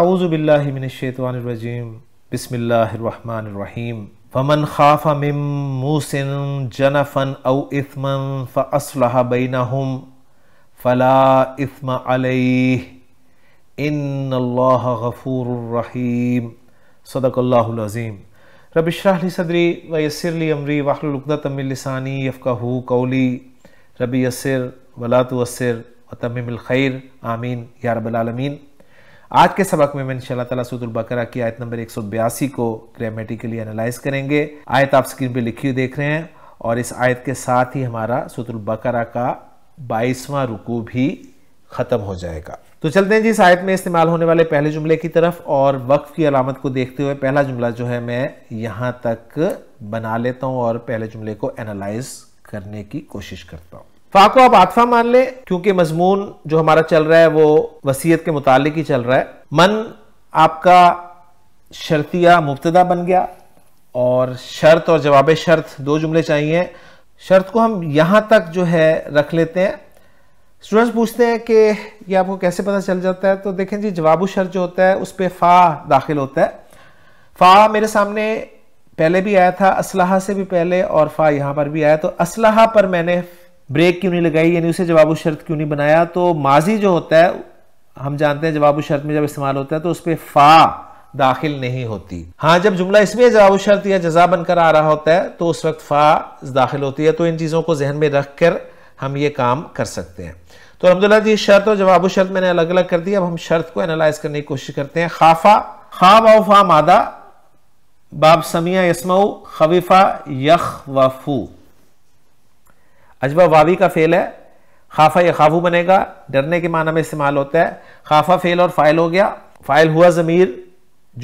أعوذ بالله من الشيطان الرجيم بسم الله الرحمن الرحيم فمن خاف من موس جنفا أو إثما فأصلح بينهم فلا إثم عليه إن الله غفور رحيم صدق الله العظيم رب اشرح لي صدري ويسر لي أمري واحلل عقدة من لساني يفقهوا قولي رب يسر ولا تؤسر وتمم الخير آمين يا رب العالمين आज के सबक में इंशाल्लाह ताला सूरह बकरा की आयत नंबर 182 को ग्रामेटिकली एनालाइज करेंगे आयत आप स्क्रीन पे लिखी हुई देख रहे हैं और इस आयत के साथ ही हमारा सूरह बकरा का बाईसवां रुकू भी ख़त्म हो जाएगा तो चलते हैं जी इस आयत में इस्तेमाल होने वाले पहले जुमले की तरफ और वक्त की अलामत को देखते हुए पहला जुमला जो है मैं यहाँ तक बना लेता हूँ और पहले जुमले को एनालाइज करने की कोशिश करता हूँ फ़ा को आप आतफा मान लें क्योंकि मजमून जो हमारा चल रहा है वो वसीयत के मुतालिक ही चल रहा है मन आपका शर्तिया मुबतदा बन गया और शर्त और जवाब शर्त दो जुमले चाहिए शर्त को हम यहाँ तक जो है रख लेते हैं स्टूडेंट्स पूछते हैं कि ये आपको कैसे पता चल जाता है तो देखें जी जवाब शर्त जो होता है उस पर फ़ा दाखिल होता है फ़ा मेरे सामने पहले भी आया था असलाहा से भी पहले और फ़ा यहाँ पर भी आया तो असलाहा पर मैंने ब्रेक क्यों नहीं लगाई यानी उसे जवाब शर्त क्यों नहीं बनाया तो माजी जो होता है हम जानते हैं जवाब शर्त में जब इस्तेमाल होता है तो उस पर फा दाखिल नहीं होती हाँ जब जुमला इसमें जवाब शर्त या जजा बनकर आ रहा होता है तो उस वक्त फा दाखिल होती है तो इन चीज़ों को जहन में रख कर हम ये काम कर सकते हैं तो अलहमदिल्ला जी शर्त और जवाब शर्त मैंने अलग अलग कर दी अब हम शर्त को एनालाइज करने की कोशिश करते हैं खाफा खा और फा मादा बाब समिया यसमऊ खवीफा यख वफू अजबा वावी का फेल है खाफा या खाफू बनेगा डरने के माना में इस्तेमाल होता है खाफा फेल और फाइल हो गया फाइल हुआ ज़मीर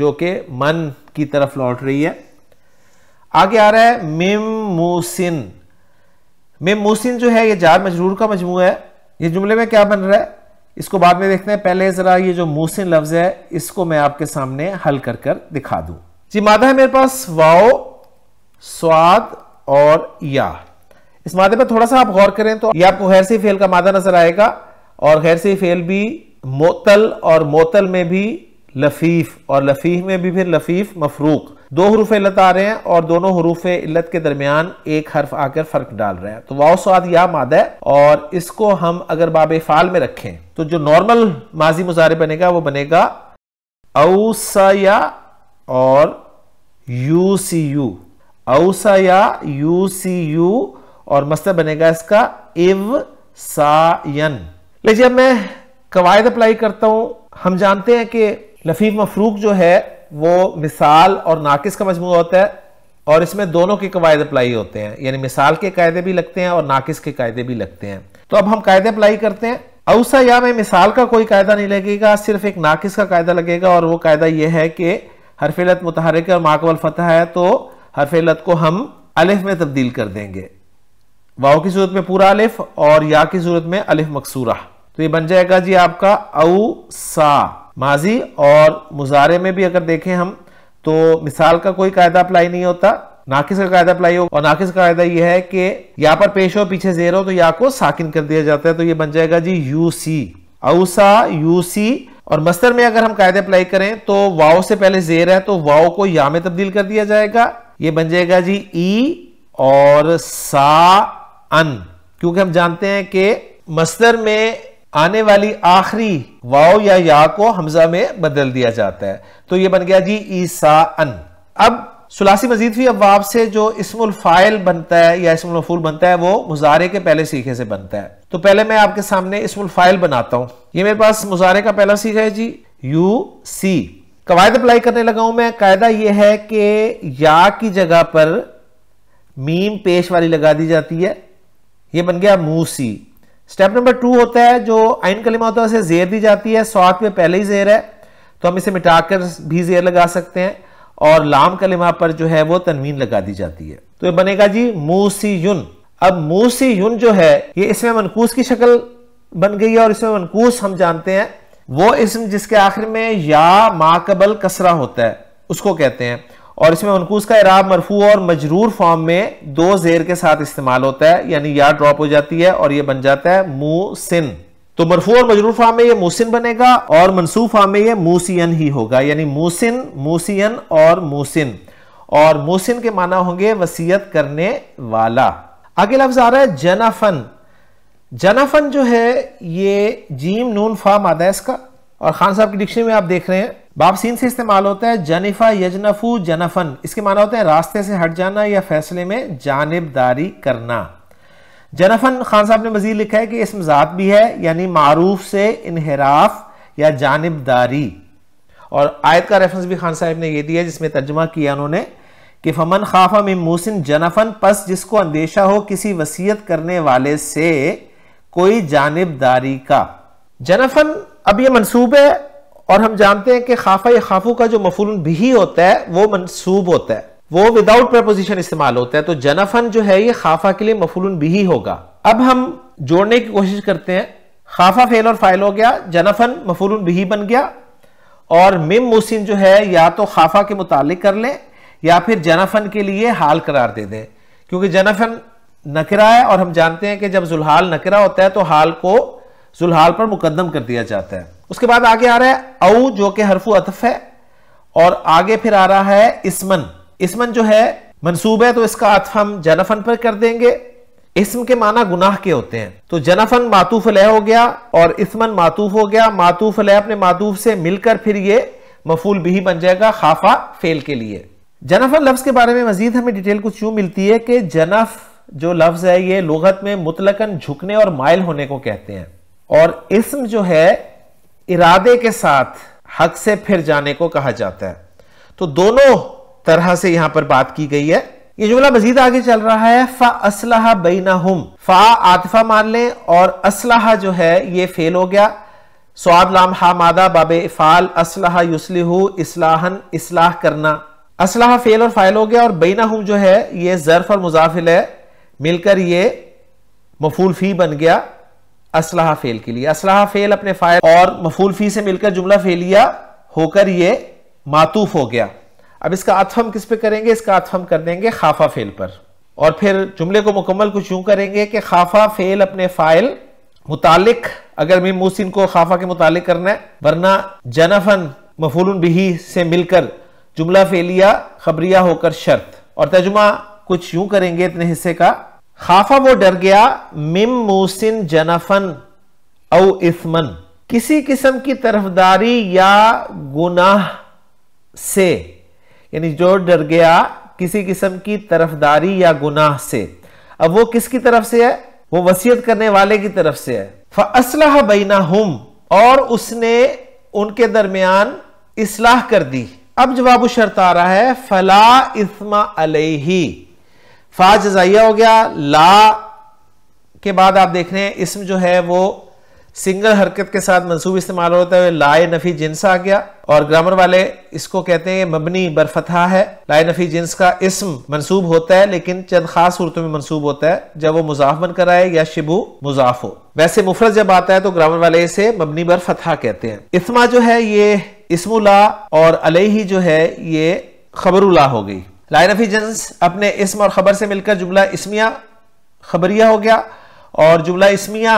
जो कि मन की तरफ लौट रही है आगे आ रहा है मिम मोसिन मिम मोसिन जो है ये जार मजरूर का मजमू है ये जुमले में क्या बन रहा है इसको बाद में देखते हैं पहले ज़रा ये जो मोसिन लफ्ज़ है इसको मैं आपके सामने हल कर कर दिखा दूं जी मादा है मेरे पास वाओ स्वाद और या इस मादे पर थोड़ा सा आप गौर करें तो ये आपको खैर से फेल का मादा नजर आएगा और खैर से फेल भी मोतल और मोतल में भी लफीफ और लफीफ में भी फिर लफीफ मफरूक दो हरूफ इल्लत आ रहे हैं और दोनों हरूफ इल्लत के दरमियान एक हर्फ आकर फर्क डाल रहे हैं तो स्वाद या मादा है और इसको हम अगर बाब फाल में रखें तो जो नॉर्मल माजी मुजारे बनेगा वो बनेगा औसया और यू सी यू औसया यू सी यू और मसला बनेगा इसका इव सायन लीजिए जब मैं कवायद अप्लाई करता हूं हम जानते हैं कि लफीफ मफरूक जो है वो मिसाल और नाकिस का मजमू होता है और इसमें दोनों के कवायद अप्लाई होते हैं यानी मिसाल के कायदे भी लगते हैं और नाकिस के कायदे भी लगते हैं तो अब हम कायदे अप्लाई करते हैं अवसा या में मिसाल का कोई कायदा नहीं लगेगा सिर्फ एक नाकिस का कायदा लगेगा और वो कायदा यह है कि हरफेलत मुतहरक और माकबल फतह है तो हरफेलत को हम अलिफ में तब्दील कर देंगे वाओ की सूरत में पूरा अलिफ और या की सूरत में अलिफ मकसूरा तो ये बन जाएगा जी आपका औ सा माजी और मुजारे में भी अगर देखें हम तो मिसाल का कोई कायदा अप्लाई नहीं होता नाकिस का कायदा अप्लाई हो और नाकिस का कायदा यह है कि या पर पेश हो पीछे जेर हो तो या को साकिन कर दिया जाता है तो ये बन जाएगा जी यू सी अउसा यू सी और मस्तर में अगर हम कायदे अप्लाई करें तो वाओ से पहले जेर है तो वाओ को या में तब्दील कर दिया जाएगा ये बन जाएगा जी ई e और सा अन क्योंकि हम जानते हैं कि मस्तर में आने वाली आखिरी वाओ या या को हमजा में बदल दिया जाता है तो ये बन गया जी ईसा अन अब सुलासी मजीद भी अवाब से जो इसमुल फाइल बनता है या इसमुल मफूल बनता है वो मुजारे के पहले सीखे से बनता है तो पहले मैं आपके सामने इसमुल फाइल बनाता हूं ये मेरे पास मुजारे का पहला सीखा है जी यू सी कवायद अप्लाई करने लगा हूं मैं कायदा यह है कि या की जगह पर मीम पेश वाली लगा दी जाती है ये बन गया मूसी स्टेप नंबर टू होता है जो आइन कलिमा होता है उसे जेर दी जाती है सौ में पहले ही जेर है तो हम इसे मिटाकर भी जेर लगा सकते हैं और लाम कलिमा पर जो है वो तनवीन लगा दी जाती है तो ये बनेगा जी मूसी युन अब मूसी युन जो है ये इसमें मनकूस की शक्ल बन गई है और इसमें मनकूस हम जानते हैं वो इसम जिसके आखिर में या माकबल कसरा होता है उसको कहते हैं और इसमें मनकूस का इराब मरफू और मजरूर फॉर्म में दो जेर के साथ इस्तेमाल होता है यानी या ड्रॉप हो जाती है और यह बन जाता है मुसिन तो मरफू और मजरूर फॉर्म में यह मुसिन बनेगा और मनसूफ फॉर्म में यह मूसियन ही होगा यानी मूसिन मूसियन और मूसिन और मुसिन के माना होंगे वसीयत करने वाला आगे लफ्ज आ रहा है जनाफन जनाफन जो है ये जीम नून फा आदा इसका और खान साहब की डिक्शनरी में आप देख रहे हैं बापसीन से इस्तेमाल होता है जनिफा यजनफू जनफन इसके माना होता है रास्ते से हट जाना या फैसले में जानबदारी करना जनफन खान साहब ने मजीद लिखा है कि इसम ज़ात भी है यानी मारूफ से इनहराफ या जानबदारी और आयत का रेफरेंस भी खान साहब ने यह दिया जिसमें तर्जमा किया उन्होंने कि फमन खाफा में मोसिन जनफन पस जिसको अंदेशा हो किसी वसीयत करने वाले से कोई जानबदारी का जनफन अब ये मनसूब है और हम जानते हैं कि खाफा या खाफू का जो मफूल भी होता है वो मनसूब होता है वो विदाउट प्रपोजिशन इस्तेमाल होता है तो जनाफन जो है ये खाफा के लिए मफूल भी होगा अब हम जोड़ने की कोशिश करते हैं खाफा फेल और फाइल हो गया जनाफन मफूल भी बन गया और मिम मोसिन जो है या तो खाफा के मुतालिक कर लें या फिर जनाफन के लिए हाल करार दे दें क्योंकि जनाफन नकरा है और हम जानते हैं कि जब जुल्हाल नकरा होता है तो हाल को जुल्हाल पर मुकदम कर दिया जाता है उसके बाद आगे आ रहा है औ जो कि हरफू अतफ है और आगे फिर आ रहा है इसमन इसमन जो है मनसूब है तो इसका अतफ हम जनफन पर कर देंगे इसम के माना गुनाह के होते हैं तो जनफन मातूफ लह हो गया और इसमन मातूफ हो गया मातूफ लह अपने मातूफ से मिलकर फिर ये मफूल भी बन जाएगा खाफा फेल के लिए जनफन लफ्ज के बारे में मजीद हमें डिटेल कुछ यूं मिलती है कि जनफ जो लफ्ज है ये लोगत में मुतलकन झुकने और माइल होने को कहते हैं और इसम जो है इरादे के साथ हक से फिर जाने को कहा जाता है तो दोनों तरह से यहां पर बात की गई है ये जुमला मजीद आगे चल रहा है फा असलाह बैना हम फा आतफा मान लें और असलाह जो है ये फेल हो गया स्वाद लाम हा मादा बाबे फाल असलाह युसलिहू इसलाहन इसलाह करना असलाह फेल और फाइल हो गया और बैना हम जो है ये जर्फ और मुजाफिल है मिलकर ये मफूल फी बन गया असलाह फेल के लिए असलाह फेल अपने फायल और मफूल फी से मिलकर जुमला फेलिया होकर ये मातूफ हो गया अब इसका अथ हम किस पे करेंगे इसका अथ हम कर देंगे खाफा फेल पर और फिर जुमले को मुकम्मल कुछ यूं करेंगे कि खाफा फेल अपने फाइल मुतालिक अगर मीम मोहसिन को खाफा के मुतालिक करना है वरना जनाफन मफूल बिही से मिलकर जुमला फेलिया खबरिया होकर शर्त और तर्जुमा कुछ यूं करेंगे इतने हिस्से का खाफा वो डर गया मिम मूसिन जनफन औ इस्मन किसी किस्म की तरफदारी या गुनाह से यानी जो डर गया किसी किस्म की तरफदारी या गुनाह से अब वो किसकी तरफ से है वो वसीयत करने वाले की तरफ से है फसलाह बैना हम और उसने उनके दरमियान इसलाह कर दी अब जवाब शर्त आ रहा है फला इसमा अलही फा जजाइया हो गया ला के बाद आप देख रहे हैं इसम जो है वो सिंगल हरकत के साथ मनसूब इस्तेमाल होता है लाए नफी जिन्स आ गया और ग्रामर वाले इसको कहते हैं मबनी बरफथा है लाए नफी जिन्स का इसम मनसूब होता है लेकिन चंद खास सूरतों में मनसूब होता है जब वो मुजाफ कर आए या शिबू मुजाफ हो वैसे मुफरत जब आता है तो ग्रामर वाले इसे मबनी बर कहते हैं इसमा जो है ये इसमुला और अलही जो है ये खबरुल्ला हो गई लाइन ऑफ इजेंस अपने इसम और खबर से मिलकर जुमला इसमिया खबरिया हो गया और जुमला इसमिया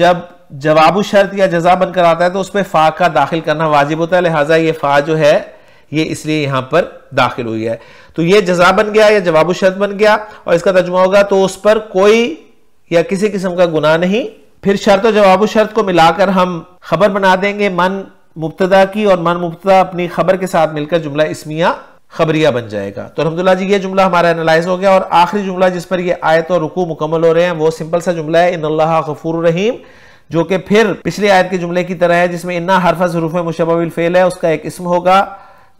जब जवाब शर्त या जजा बनकर आता है तो उस पर फ़ा का दाखिल करना वाजिब होता है लिहाजा ये फ़ा जो है ये इसलिए यहां पर दाखिल हुई है तो ये जजा बन गया या जवाब शर्त बन गया और इसका तर्जुमा होगा तो उस पर कोई या किसी किस्म का गुना नहीं फिर शर्त और जवाब शर्त को मिलाकर हम खबर बना देंगे मन मुबतदा की और मन मुबतदा अपनी खबर के साथ मिलकर जुमला इसमिया खबरिया बन जाएगा तो अलहमदिल्ला जी ये जुमला हमारा एनालाइज हो गया और आखिरी जुमला जिस पर ये आयत और रुकू मुकम्मल हो रहे हैं वो सिंपल सा जुमला है इन अल्लाह गफूर रहीम जो कि फिर पिछले आयत के जुमले की तरह है जिसमें इन्ना हरफा जरूफ मुशबाविल फ़ेल है उसका एक इसम होगा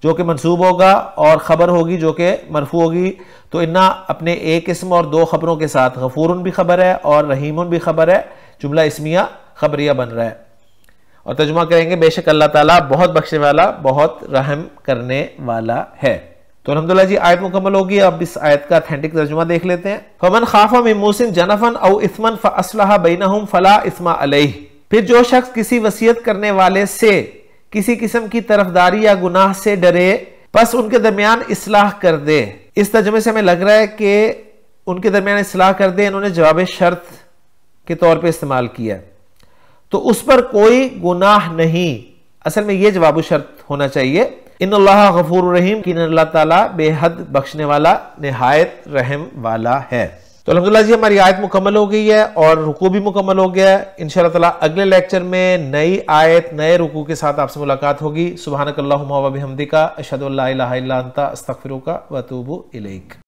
जो कि मनसूब होगा और ख़बर होगी जो कि मरफू होगी तो इन्ना अपने एक इसम और दो खबरों के साथ गफूर भी खबर है और रहीम भी खबर है जुमला इसमिया खबरिया बन रहा है और तर्जुमा करेंगे बेशक अल्लाह ताला बहुत बख्शने वाला बहुत रहम करने वाला है तो अलहमदुल्ला जी आयत मुकम्मल होगी अब इस आयत का अथेंटिक तर्जुमा देख लेते हैं फमन खाफा ममूसिन जनफन और इसमन फसलाह बैन फला इसमा अलह फिर जो शख्स किसी वसीयत करने वाले से किसी किस्म की तरफदारी या गुनाह से डरे बस उनके दरमियान इसलाह कर दे इस तर्जुमे से हमें लग रहा है कि उनके दरमियान इसलाह कर दे इन्होंने जवाब शर्त के तौर पर इस्तेमाल किया तो उस पर कोई गुनाह नहीं असल में यह जवाब शर्त होना चाहिए इन अल्लाह गफूर रहीम कि अल्लाह ताला बेहद बख्शने वाला नहायत रहम वाला है तो अलहमदिल्ला जी हमारी आयत मुकम्मल हो गई है और रुकू भी मुकम्मल हो गया है इन ताला अगले लेक्चर में नई आयत नए रुकू के साथ आपसे मुलाकात होगी सुबह हमदिका अस्तफ़िर का वतूबु इलेक